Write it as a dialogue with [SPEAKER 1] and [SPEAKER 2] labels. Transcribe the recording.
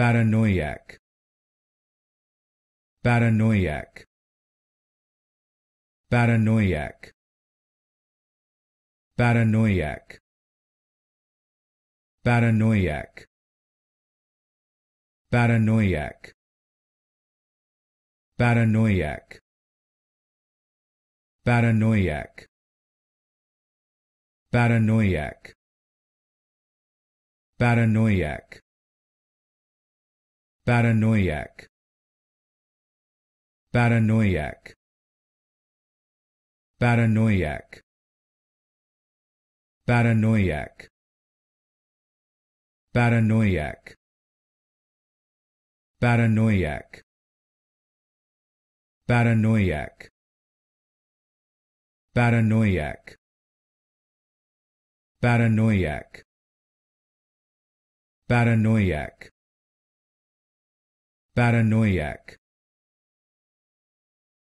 [SPEAKER 1] paranoiac paranoiac paranoiac paranoiac paranoiac paranoiac paranoiac paranoiac paranoiac paranoiac paranoiac paranoiac paranoiac paranoiac paranoiac paranoiac paranoiac paranoiac paranoiac paranoiac paranoiac